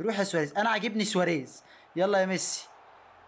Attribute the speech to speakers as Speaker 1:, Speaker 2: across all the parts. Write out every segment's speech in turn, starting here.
Speaker 1: روح يا سواريز انا عاجبني سواريز يلا يا ميسي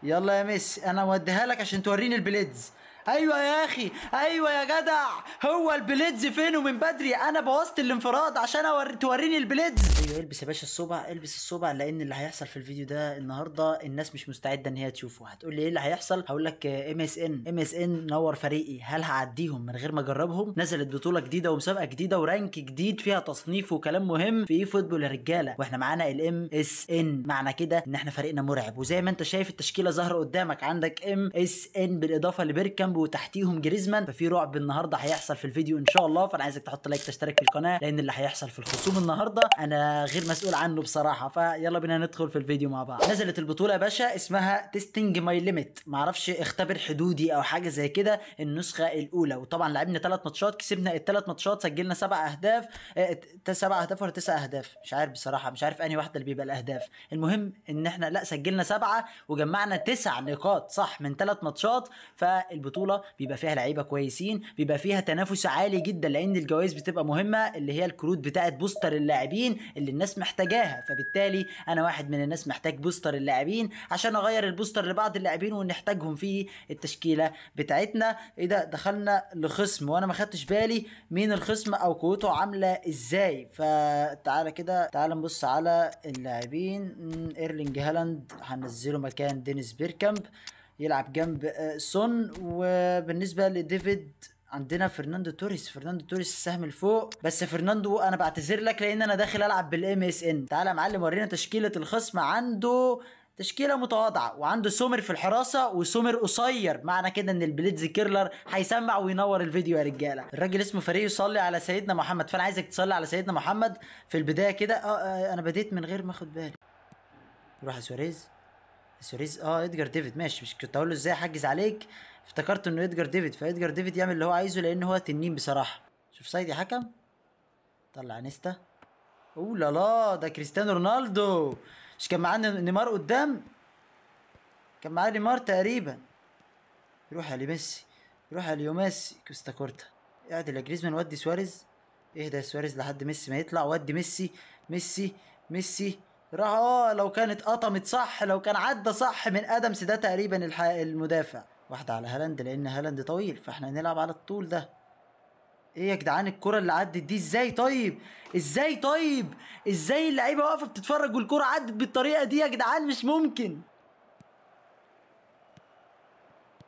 Speaker 1: يلا يا ميسي انا موديها لك عشان توريني البليدز ايوه يا اخي ايوه يا جدع هو البليدز فين ومن بدري انا بوظت الانفراد عشان أور... توريني البليدز ايوه البس يا باشا الصبع البس الصبع لان اللي هيحصل في الفيديو ده النهارده الناس مش مستعده ان هي تشوفه هتقول لي ايه اللي هيحصل هقول لك ام اس ان ام اس ان نور فريقي هل هعديهم من غير ما اجربهم نزلت بطوله جديده ومسابقه جديده ورانك جديد فيها تصنيف وكلام مهم في اي فوتبول يا رجاله واحنا معانا الام اس ان معنى كده ان احنا فريقنا مرعب وزي ما انت شايف التشكيله ظاهره قدامك عندك ام اس ان بالاضافه لبيركام جنبه وتحتيهم جريزمان ففي رعب النهارده هيحصل في الفيديو ان شاء الله فانا عايزك تحط لايك تشترك في القناه لان اللي هيحصل في الخصوم النهارده انا غير مسؤول عنه بصراحه فيلا بينا ندخل في الفيديو مع بعض نزلت البطوله يا باشا اسمها تيستنج ماي ليميت معرفش اختبر حدودي او حاجه زي كده النسخه الاولى وطبعا لعبنا ثلاث ماتشات كسبنا الثلاث ماتشات سجلنا سبع اهداف آه، سبع اهداف ولا تسع اهداف مش عارف بصراحه مش عارف انهي واحده اللي بيبقى الاهداف المهم ان احنا لا سجلنا سبعه وجمعنا تسع نقاط صح من ثلاث ماتشات فالبطوله بطوله بيبقى فيها لعيبه كويسين بيبقى فيها تنافس عالي جدا لان الجوائز بتبقى مهمه اللي هي الكروت بتاعه بوستر اللاعبين اللي الناس محتاجاها فبالتالي انا واحد من الناس محتاج بوستر اللاعبين عشان اغير البوستر لبعض اللاعبين ونحتاجهم في التشكيله بتاعتنا ايه ده دخلنا لخصم وانا ما خدتش بالي مين الخصم او قوته عامله ازاي فتعالى كده تعالى نبص على اللاعبين ايرلينج هالاند هنزله مكان دينيس بيركامب يلعب جنب آه، سون وبالنسبه لديفيد عندنا فرناندو توريس فرناندو توريس السهم لفوق بس فرناندو انا بعتذر لك لان انا داخل العب بالام اس ان تعالى يا معلم ورينا تشكيله الخصم عنده تشكيله متواضعه وعنده سومر في الحراسه وسومر قصير معنى كده ان البليدز كيرلر هيسمع وينور الفيديو يا رجاله الراجل اسمه فريق يصلي على سيدنا محمد فانا عايزك تصلي على سيدنا محمد في البدايه كده اه, آه، انا بديت من غير ما اخد بالي روح سواريز سوريز اه ادجار ديفيد ماشي مش كنت هقول له ازاي احجز عليك افتكرت انه ادجار ديفيد فادجار ديفيد يعمل اللي هو عايزه لان هو تنين بصراحه شوف سايدي حكم طلع نيستا او لا لا ده كريستيانو رونالدو مش كان معاه نيمار قدام كان معاه نيمار تقريبا روح يا ميسي روح يا ميسي كوستا كورتا اعدل يا جريزمان ودي سواريز اهدى يا سواريز لحد ميسي ما يطلع ودي ميسي ميسي ميسي راح اه لو كانت قطمت صح لو كان عدى صح من ادمس ده تقريبا المدافع واحده على هالاند لان هالاند طويل فاحنا هنلعب على الطول ده ايه يا جدعان الكره اللي عدت دي ازاي طيب ازاي طيب ازاي اللعيبه واقفه بتتفرج والكره عدت بالطريقه دي يا جدعان مش ممكن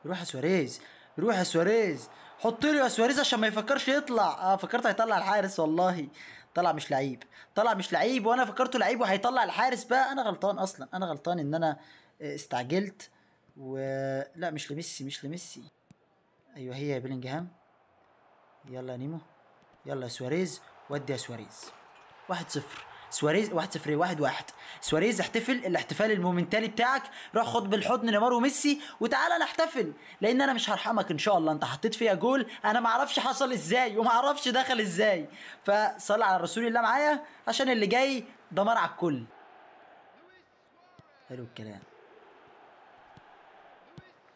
Speaker 1: روح يا سواريز روح يا سواريز حط له يا سواريز عشان ما يفكرش يطلع اه فكرت هيطلع الحارس والله طلع مش لعيب طلع مش لعيب وانا فكرته لعيب وهيطلع الحارس بقى انا غلطان اصلا انا غلطان ان انا آه، استعجلت و لا مش لميسي مش لميسي ايوه هي يا بيلينجهام يلا يا نيمو يلا يا سواريز ودي يا سواريز واحد صفر سواريز 1 0 1 1 سواريز احتفل الاحتفال المومنتالي بتاعك روح خد بالحضن نيمار وميسي وتعالى نحتفل لان انا مش هرحمك ان شاء الله انت حطيت فيها جول انا ما اعرفش حصل ازاي وما اعرفش دخل ازاي فصل على رسول الله معايا عشان اللي جاي دمار على الكل حلو الكلام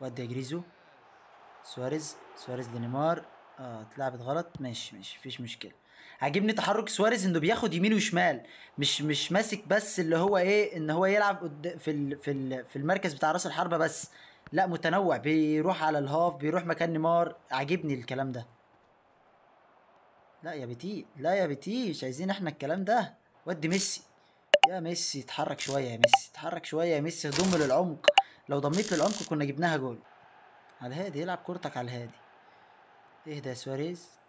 Speaker 1: ودي جريزو سواريز سواريز لنيمار اه اتلعبت غلط ماشي ماشي مفيش مشكله عاجبني تحرك سواريز انه بياخد يمين وشمال مش مش ماسك بس اللي هو ايه ان هو يلعب في الـ في الـ في المركز بتاع راس الحربه بس لا متنوع بيروح على الهاف بيروح مكان نيمار عاجبني الكلام ده لا يا بتي لا يا بتي مش عايزين احنا الكلام ده ودي ميسي يا ميسي اتحرك شويه يا ميسي اتحرك شويه يا ميسي ضم للعمق لو ضميت للعمق كنا جبناها جول على الهادي يلعب كورتك على الهادي اهدى يا سواريز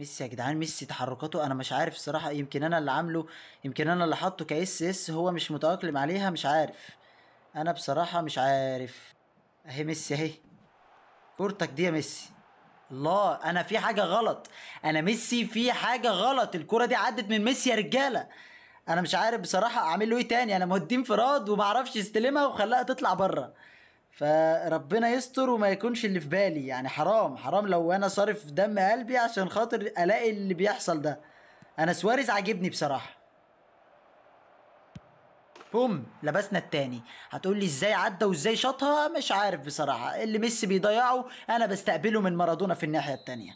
Speaker 1: ميسي يا جدعان ميسي تحركاته انا مش عارف الصراحه يمكن انا اللي عامله يمكن انا اللي حاطه كاس اس هو مش متاقلم عليها مش عارف انا بصراحه مش عارف اهي ميسي اهي كورتك دي يا ميسي الله انا في حاجه غلط انا ميسي في حاجه غلط الكره دي عدت من ميسي يا رجاله انا مش عارف بصراحه اعمل له ايه تاني انا مودي انفراد ومعرفش استلمها وخلاها تطلع بره فربنا يستر وما يكونش اللي في بالي يعني حرام حرام لو انا صارف دم قلبي عشان خاطر الاقي اللي بيحصل ده انا سواريز عاجبني بصراحه بوم لبسنا التاني هتقول لي ازاي عدى وازاي شاطها مش عارف بصراحه اللي ميسي بيضيعه انا بستقبله من مارادونا في الناحيه التانيه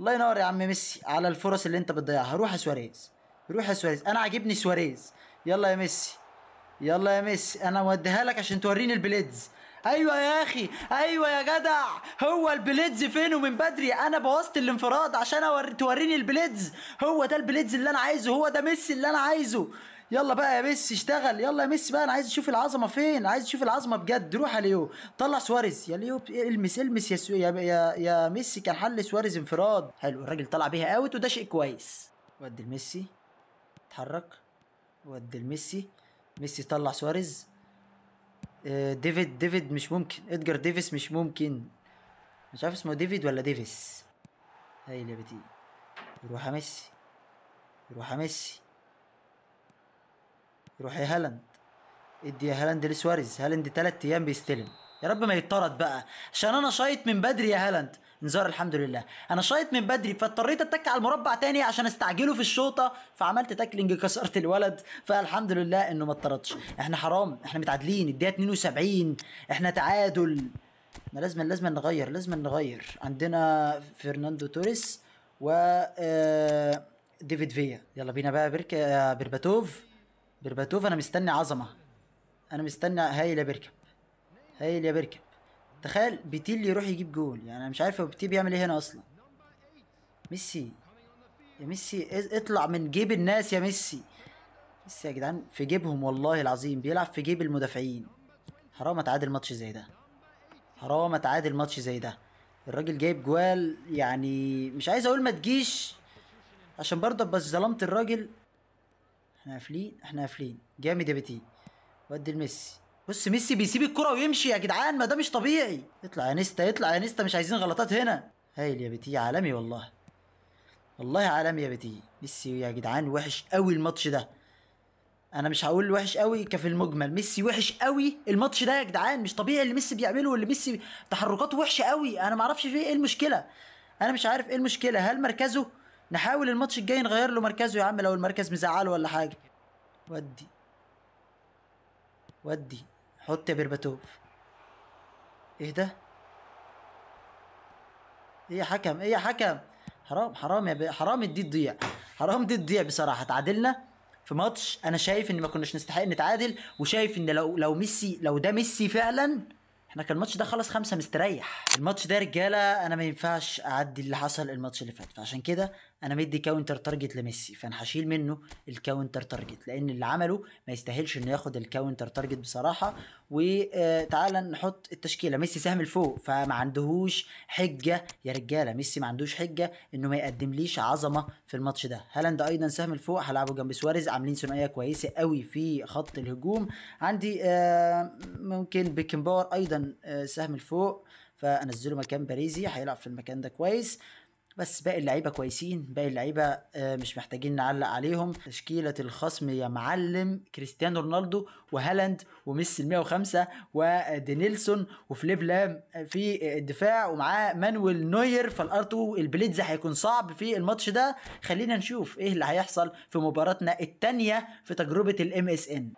Speaker 1: الله ينور يا عم ميسي على الفرص اللي انت بتضيعها روح يا سواريز روح يا سواريز انا عاجبني سواريز يلا يا ميسي يلا يا ميسي انا موديها لك عشان توريني البليدز ايوه يا اخي ايوه يا جدع هو البليدز فين ومن بدري انا بوظت الانفراد عشان أور... توريني البليدز هو ده البليدز اللي انا عايزه هو ده ميسي اللي انا عايزه يلا بقى يا ميسي اشتغل يلا يا ميسي بقى انا عايز اشوف العظمه فين عايز اشوف العظمه بجد روح يا ليو طلع سواريز يا ليو المس المس يا سو... يا يا, يا ميسي كان حل سواريز انفراد حلو الراجل طلع بيها اوت وده شيء كويس ودي لميسي اتحرك ودي لميسي ميسي طلع سواريز آه، ديفيد ديفيد مش ممكن ادجار ديفيس مش ممكن مش عارف اسمه ديفيد ولا ديفيس هاي لعبتي يروح ميسي يروح ميسي يروح يا هالاند ادي يا هالاند لسواريز هالاند تلات ايام بيستلم يا رب ما يطرد بقى عشان انا شايط من بدري يا هالاند نزار الحمد لله انا شايط من بدري فاضطريت اتك على المربع تاني عشان استعجله في الشوطه فعملت تاكلينج كسرت الولد فالحمد لله انه ما اتطردش احنا حرام احنا متعادلين الدقيقه 72 احنا تعادل احنا لازم لازم نغير لازم نغير عندنا فرناندو توريس و آه، ديفيد فيا يلا بينا بقى بركه آه، بيرباتوف بيرباتوف انا مستني عظمه انا مستني هايله بركه هايل يا بركب تخيل اللي يروح يجيب جول يعني انا مش عارف هو بيعمل ايه هنا اصلا ميسي يا ميسي اطلع من جيب الناس يا ميسي ميسي يا جدعان في جيبهم والله العظيم بيلعب في جيب المدافعين حرام اتعادل ماتش زي ده حرام اتعادل ماتش زي ده الراجل جايب جوال يعني مش عايز اقول ما تجيش عشان برضه بس ظلمت الراجل احنا قافلين احنا قافلين جامد يا بتي ودي لميسي بص ميسي بيسيب الكرة ويمشي يا جدعان ما ده مش طبيعي اطلع يا نيستا اطلع يا نيستا مش عايزين غلطات هنا هايل يا بتي عالمي والله والله عالمي يا بتي ميسي يا جدعان وحش قوي الماتش ده انا مش هقول وحش قوي كفي المجمل ميسي وحش قوي الماتش ده يا جدعان مش طبيعي اللي ميسي بيعمله واللي ميسي تحركاته وحشه قوي انا ما اعرفش فيه ايه المشكله انا مش عارف ايه المشكله هل مركزه نحاول الماتش الجاي نغير له مركزه يا عم لو المركز مزعله ولا حاجه ودي ودي حط يا بيرباتوف ايه ده ايه يا حكم ايه يا حكم حرام حرام يا بي... حرام دي تضيع حرام دي تضيع بصراحه تعادلنا في ماتش انا شايف ان ما كناش نستحق نتعادل وشايف ان لو لو ميسي لو ده ميسي فعلا احنا كان الماتش ده خلص خمسة مستريح الماتش ده يا رجاله انا ما ينفعش اعدي اللي حصل الماتش اللي فات فعشان كده انا مدي كاونتر تارجت لميسي فانا هشيل منه الكاونتر تارجت لان اللي عمله ما يستاهلش انه ياخد الكاونتر تارجت بصراحه وتعالى آه، نحط التشكيله ميسي سهم لفوق فما عندهوش حجه يا رجاله ميسي ما عندوش حجه انه ما يقدمليش عظمه في الماتش ده هالاند ايضا سهم لفوق هلعبه جنب سواريز عاملين ثنائيه كويسه قوي في خط الهجوم عندي آه، ممكن بيكنباور ايضا آه، سهم لفوق فانزله مكان باريزي هيلعب في المكان ده كويس بس باقي اللعيبه كويسين باقي اللعيبه آه، مش محتاجين نعلق عليهم تشكيله الخصم يا معلم كريستيانو رونالدو وهالاند وميسي ال 105 ودينيلسون وفليب لام آه، في الدفاع ومعاه مانويل نوير فالارتو البليتز هيكون صعب في الماتش ده خلينا نشوف ايه اللي هيحصل في مباراتنا الثانيه في تجربه الام اس ان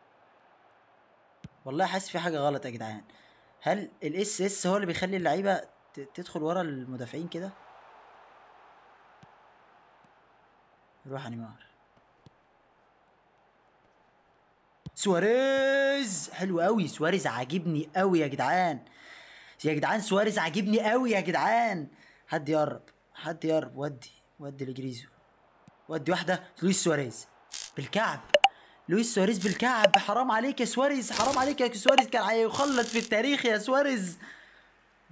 Speaker 1: والله حاسس في حاجه غلط يا جدعان هل الاس اس هو اللي بيخلي اللعيبه تدخل ورا المدافعين كده روح نيمار سواريز حلو قوي سواريز عاجبني قوي يا جدعان يا جدعان سواريز عاجبني قوي يا جدعان حد يقرب حد يقرب ودي ودي لجريزو ودي واحده لويس سواريز بالكعب لويس سواريز بالكعب حرام عليك يا سواريز حرام عليك يا سواريز كان هيخلد في التاريخ يا سواريز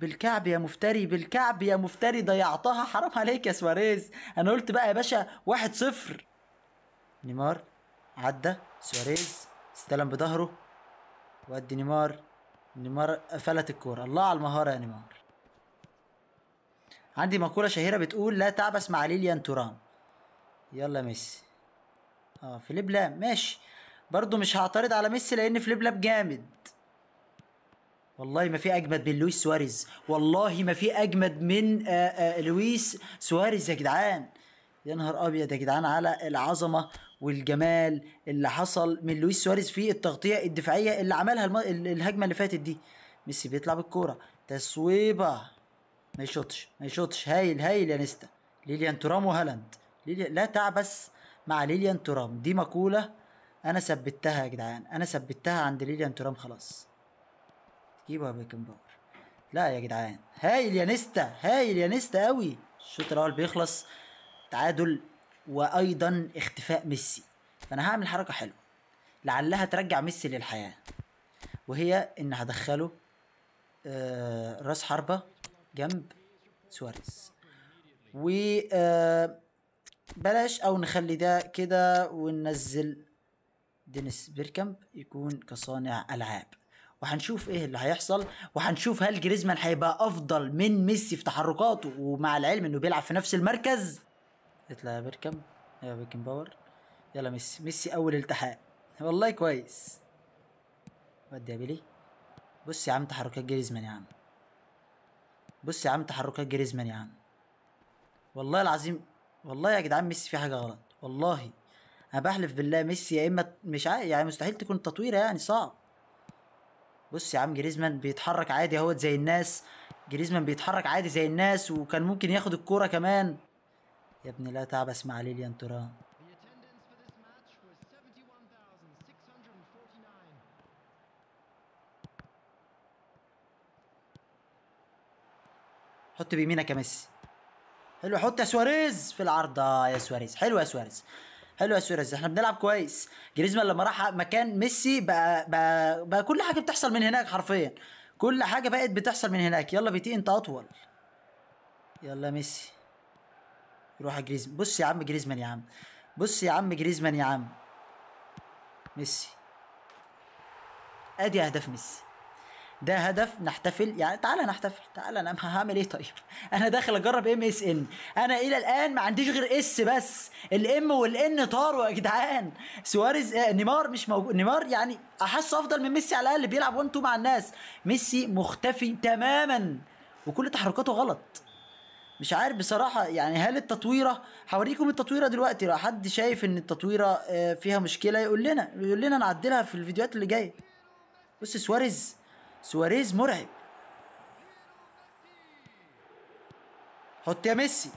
Speaker 1: بالكعب يا مفتري بالكعب يا مفتري ضيعتها حرام عليك يا سواريز انا قلت بقى يا باشا واحد صفر نيمار عدى سواريز استلم بظهره ودي نيمار نيمار قفلت الكورة الله على المهارة يا نيمار عندي مقولة شهيرة بتقول لا تعبس مع ليليان تورام يلا ميسي اه فيليب لام ماشي برضو مش هعترض على ميسي لان فيليب لام جامد والله ما في اجمد من لويس سواريز والله ما في اجمد من آآ آه، آآ آه، لويس سواريز يا جدعان يا نهار ابيض يا جدعان على العظمه والجمال اللي حصل من لويس سواريز في التغطيه الدفاعيه اللي عملها الم... الهجمه اللي فاتت دي ميسي بيطلع بالكوره تسويبه ما يشوطش ما يشوطش هايل هايل يا نيستا ليليان ترام وهالاند ليلي... لا تعبس مع ليليان ترام دي مقوله انا ثبتها يا جدعان انا ثبتها عند ليليان ترام خلاص جيبها يا بيكن باور لا يا جدعان هايل يا نيستا هايل يا نيستا قوي الشوط الاول بيخلص تعادل وايضا اختفاء ميسي فانا هعمل حركه حلوه لعلها ترجع ميسي للحياه وهي ان هدخله آه، راس حربه جنب سواريز و آه، بلاش او نخلي ده كده وننزل دينيس بيركامب يكون كصانع العاب وهنشوف ايه اللي هيحصل وهنشوف هل جريزمان هيبقى افضل من ميسي في تحركاته ومع العلم انه بيلعب في نفس المركز اطلع يا بيركم يا بيكن باور يلا ميسي ميسي اول التحاق والله كويس ودي يا بيلي بص يا عم تحركات جريزمان يا عم بص يا عم تحركات جريزمان يا عم والله العظيم والله يا جدعان ميسي في حاجه غلط والله انا بحلف بالله ميسي يا اما مش عارف يعني مستحيل تكون تطويره يعني صعب بص يا عم جريزمان بيتحرك عادي اهوت زي الناس جريزمان بيتحرك عادي زي الناس وكان ممكن ياخد الكوره كمان يا ابني لا تعبس مع ليليان ترى حط بيمينك يا ميسي حلو حط يا سواريز في العرضه يا سواريز حلو يا سواريز حلو يا سواريز احنا بنلعب كويس جريزمان لما راح مكان ميسي بقى بقى, بقى كل حاجه بتحصل من هناك حرفيا كل حاجه بقت بتحصل من هناك يلا بيتي انت اطول يلا ميسي روح جريزمان بص يا عم جريزمان يا عم بص يا عم جريزمان يا عم ميسي ادي اهداف ميسي ده هدف نحتفل يعني تعالى نحتفل تعالى انا هعمل ايه طيب انا داخل اجرب ام اس ان انا الى الان ما عنديش غير اس بس الام والان طاروا يا جدعان سواريز آه نيمار مش موجود نيمار يعني احسه افضل من ميسي على الاقل بيلعب 1 2 مع الناس ميسي مختفي تماما وكل تحركاته غلط مش عارف بصراحة يعني هل التطويرة هوريكم التطويرة دلوقتي لو حد شايف ان التطويرة آه، فيها مشكلة يقول لنا يقول لنا نعدلها في الفيديوهات اللي جاية بص سواريز سواريز مرعب حط يا ميسي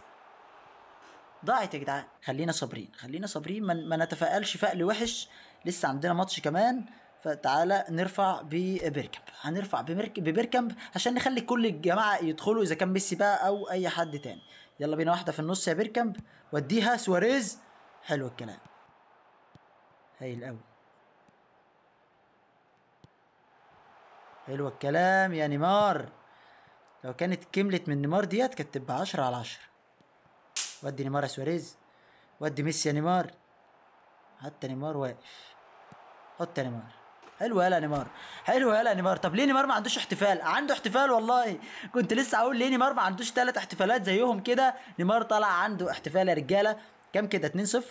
Speaker 1: ضاعت يا جدعان خلينا صابرين خلينا صابرين ما نتفائلش فقل وحش لسه عندنا ماتش كمان فتعالى نرفع ببيركامب هنرفع ببيركامب عشان نخلي كل الجماعه يدخلوا اذا كان ميسي بقى او اي حد تاني يلا بينا واحده في النص يا بيركامب وديها سواريز حلو الكلام هايل قوي حلو الكلام يا نيمار لو كانت كملت من نيمار ديت كانت تبقى 10 على 10 ودي نيمار يا سواريز ودي ميسي يا نيمار حتى نيمار واقف حط يا نيمار حلو يالا نيمار حلو يالا نيمار طب ليه نيمار ما عندوش احتفال عنده احتفال والله كنت لسه هقول ليه نيمار ما عندوش ثلاث احتفالات زيهم كده نيمار طلع عنده احتفال يا رجاله كام كده 2 0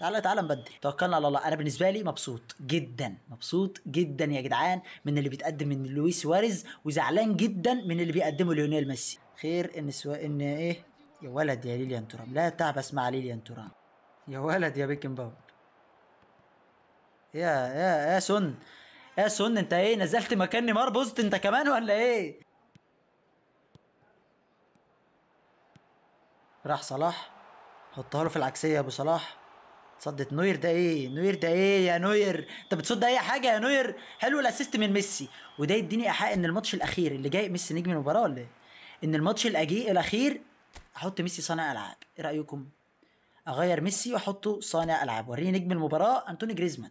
Speaker 1: تعالى تعالى نبدل توكلنا على الله انا بالنسبه لي مبسوط جدا مبسوط جدا يا جدعان من اللي بيتقدم من لويس سواريز وزعلان جدا من اللي بيقدمه ليونيل ميسي خير ان سوا ان ايه يا ولد يا ليليان ترام لا تعب مع ليليان ترام يا ولد يا بيكن باور يا يا يا سن يا سن انت ايه نزلت مكان نيمار بوست انت كمان ولا ايه راح صلاح حطها له في العكسيه يا ابو صلاح صدت نوير ده ايه نوير ده ايه يا نوير انت بتصد اي حاجه يا نوير حلو الاسيست من ميسي وده يديني ايحاء ان الماتش الاخير اللي جاي ميسي نجم المباراه ولا ايه ان الماتش الاجي الاخير احط ميسي صانع العاب ايه رايكم اغير ميسي واحطه صانع العاب وريني نجم المباراه انتوني جريزمان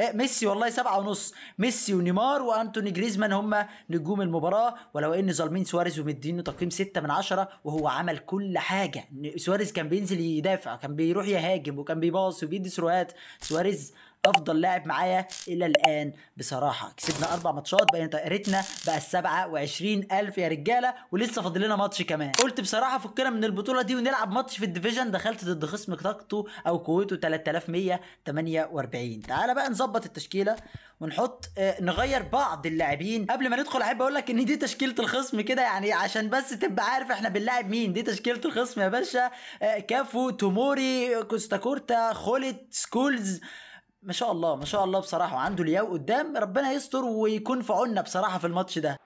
Speaker 1: إيه، ميسي والله سبعة ونص ميسي ونيمار وانتوني جريزمان هم نجوم المباراه ولو ان ظالمين سواريز ومدينه تقييم ستة من عشرة وهو عمل كل حاجه سواريز كان بينزل يدافع كان بيروح يهاجم وكان بيباص وبيدي سروهات سواريز افضل لاعب معايا الى الان بصراحه كسبنا اربع ماتشات بقينا طائرتنا بقى 27000 يا رجاله ولسه فاضل لنا ماتش كمان قلت بصراحه فكنا من البطوله دي ونلعب ماتش في الديفيجن دخلت ضد خصم طاقته او قوته 3148 تعالى بقى نظبط التشكيله ونحط آه، نغير بعض اللاعبين قبل ما ندخل احب اقول لك ان دي تشكيله الخصم كده يعني عشان بس تبقى عارف احنا بنلاعب مين دي تشكيله الخصم يا باشا آه، كافو توموري كوستاكورتا خولت سكولز ما شاء الله ما شاء الله بصراحه وعنده لياو قدام ربنا يستر ويكون في عنا بصراحه في الماتش ده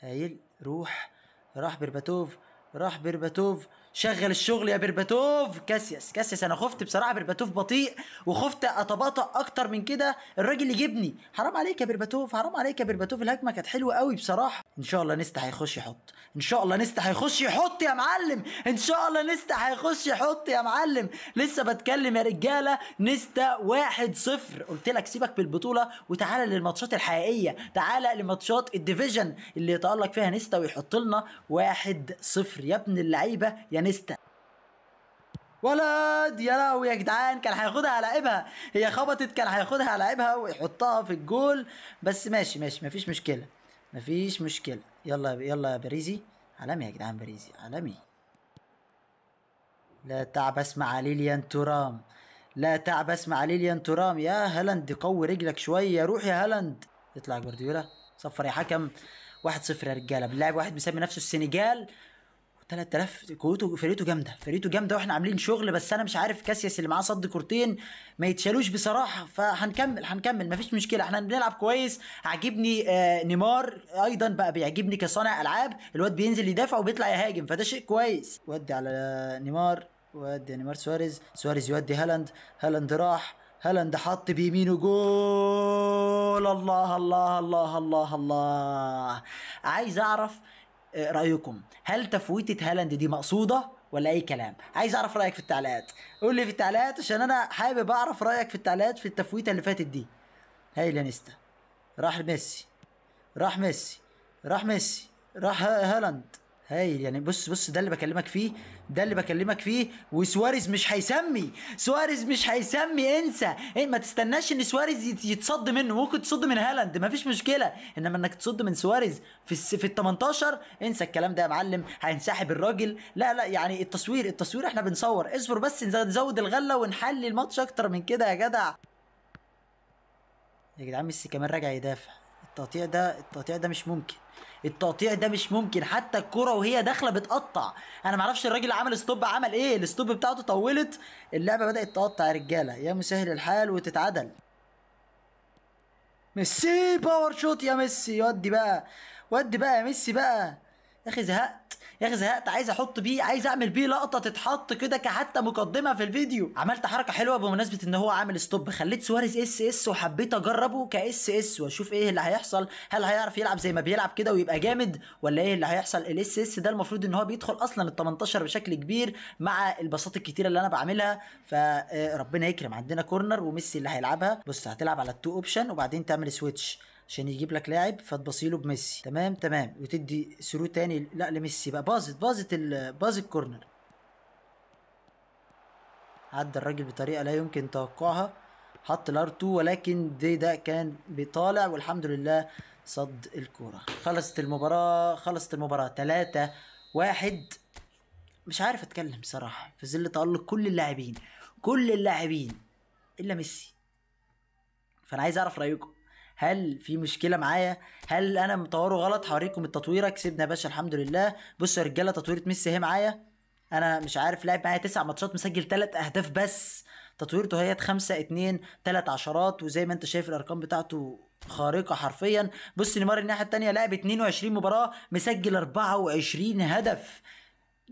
Speaker 1: هايل روح راح بيرباتوف راح بيرباتوف شغل الشغل يا بيرباتوف كاسياس كاسياس انا خفت بصراحه بيرباتوف بطيء وخفت اتباطأ اكتر من كده الراجل يجيبني حرام عليك يا بيرباتوف حرام عليك يا بيرباتوف الهجمه كانت حلوه قوي بصراحه ان شاء الله نيستا هيخش يحط ان شاء الله نيستا هيخش يحط يا معلم ان شاء الله نيستا هيخش يحط يا معلم لسه بتكلم يا رجاله نيستا 1-0 قلت لك سيبك بالبطوله وتعالى للماتشات الحقيقيه تعالى لماتشات الديفيجن اللي يتالق فيها نيستا ويحط لنا 1-0 يا ابن اللعيبه يا يا ولد يا لهوي يا جدعان كان هياخدها على عيبها هي خبطت كان هياخدها على عيبها ويحطها في الجول بس ماشي ماشي مفيش مشكله مفيش مشكله يلا يلا يا باريزي عالمي يا جدعان باريزي عالمي لا تعب مع ليليان ترام لا تعب مع ليليان ترام يا هالاند قوي رجلك شويه روح يا هالاند اطلع جوارديولا صفر يا حكم 1-0 يا رجاله بنلعب واحد بيسمي نفسه السنغال 3000 كورته فرقته جامده فرقته جامده واحنا عاملين شغل بس انا مش عارف كاسياس اللي معاه صد كورتين ما يتشالوش بصراحه فهنكمل هنكمل مفيش مشكله احنا بنلعب كويس عاجبني آه نيمار ايضا بقى بيعجبني كصانع العاب الواد بينزل يدافع وبيطلع يهاجم فده شيء كويس ودي على نيمار ودي نيمار سواريز سواريز يودي هالاند هالاند راح هالاند حط بيمينه جول الله الله الله الله الله عايز اعرف رايكم هل تفويته هالاند دي مقصوده ولا اي كلام عايز اعرف رايك في التعليقات قول لي في التعليقات عشان انا حابب اعرف رايك في التعليقات في التفويته اللي فاتت دي هاي لانيستا راح ميسي راح ميسي راح ميسي راح هالاند هايل يعني بص بص ده اللي بكلمك فيه ده اللي بكلمك فيه وسواريز مش هيسمي سواريز مش هيسمي انسى إيه ما تستناش ان سواريز يتصد منه ممكن تصد من هالاند مفيش مشكله انما انك تصد من سواريز في الس... في ال 18 انسى الكلام ده يا معلم هينسحب الراجل لا لا يعني التصوير التصوير احنا بنصور اصبر بس نزود الغله ونحلي الماتش اكتر من كده يا جدع يا جدعان ميسي كمان راجع يدافع التقطيع ده التقطيع ده مش ممكن التقطيع ده مش ممكن حتى الكرة وهي داخله بتقطع انا معرفش الراجل اللي عمل ستوب عمل ايه الستوب بتاعته طولت اللعبه بدات تقطع يا رجاله يا مسهل الحال وتتعدل ميسي باور شوت يا ميسي ودي بقى ودي بقى يا ميسي بقى يا اخي زهقت يا اخي زهقت عايز احط بيه عايز اعمل بيه لقطه تتحط كده كحتى مقدمه في الفيديو عملت حركه حلوه بمناسبه ان هو عامل ستوب خليت سواريز اس اس وحبيت اجربه كاس اس واشوف ايه اللي هيحصل هل هيعرف يلعب زي ما بيلعب كده ويبقى جامد ولا ايه اللي هيحصل الاس اس ده المفروض ان هو بيدخل اصلا ال 18 بشكل كبير مع الباصات الكتيره اللي انا بعملها فربنا آه، يكرم عندنا كورنر وميسي اللي هيلعبها بص هتلعب على التو اوبشن وبعدين تعمل سويتش عشان يجيب لك لاعب فتبصيله بميسي تمام تمام وتدي ثرو تاني لا لميسي بقى باظت باظت باظت الكورنر عدى الراجل بطريقه لا يمكن توقعها حط الار2 ولكن دي ده كان بيطالع والحمد لله صد الكوره خلصت المباراه خلصت المباراه 3 1 مش عارف اتكلم صراحه في ظل تالق كل اللاعبين كل اللاعبين الا ميسي فانا عايز اعرف رايكم هل في مشكله معايا هل انا مطوره غلط هوريكم التطويره كسبنا يا باشا الحمد لله بصوا يا رجاله تطويره ميسي اهي معايا انا مش عارف لاعب معايا تسع ماتشات مسجل ثلاث اهداف بس تطويرته هي خمسة اتنين تلات عشرات وزي ما انت شايف الارقام بتاعته خارقه حرفيا بص نيمار الناحيه الثانيه لعب 22 مباراه مسجل 24 هدف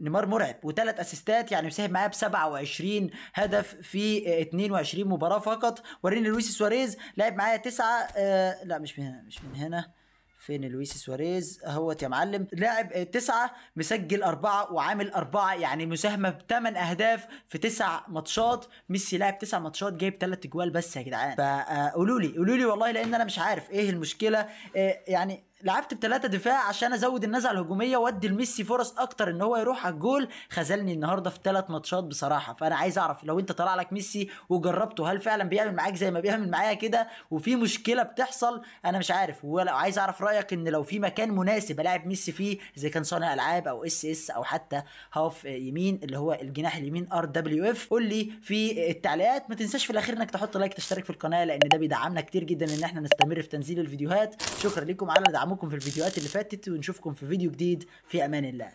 Speaker 1: نيمار مرعب وثلاث اسيستات يعني مساهم معاه ب 27 هدف في 22 آه، مباراه فقط وريني لويس سواريز لعب معايا تسعه آه لا مش من هنا مش من هنا فين لويس سواريز اهوت يا معلم لاعب آه، تسعة مسجل أربعة وعامل أربعة يعني مساهمة بثمان أهداف في تسع ماتشات ميسي لاعب تسع ماتشات جايب ثلاث أجوال بس يا جدعان فقولوا لي قولوا لي والله لأن أنا مش عارف إيه المشكلة آه، يعني لعبت بثلاثة دفاع عشان ازود النزعه الهجوميه وادي لميسي فرص اكتر ان هو يروح على الجول خذلني النهارده في ثلاث ماتشات بصراحه فانا عايز اعرف لو انت طلع لك ميسي وجربته هل فعلا بيعمل معاك زي ما بيعمل معايا كده وفي مشكله بتحصل انا مش عارف ولو عايز اعرف رايك ان لو في مكان مناسب الاعب ميسي فيه زي كان صانع العاب او اس اس او حتى هاف يمين اللي هو الجناح اليمين ار دبليو اف قول لي في التعليقات ما تنساش في الاخير انك تحط لايك تشترك في القناه لان ده بيدعمنا كتير جدا ان احنا نستمر في تنزيل الفيديوهات شكرا لكم على دعم ممكن في الفيديوهات اللي فاتت ونشوفكم في فيديو جديد في امان الله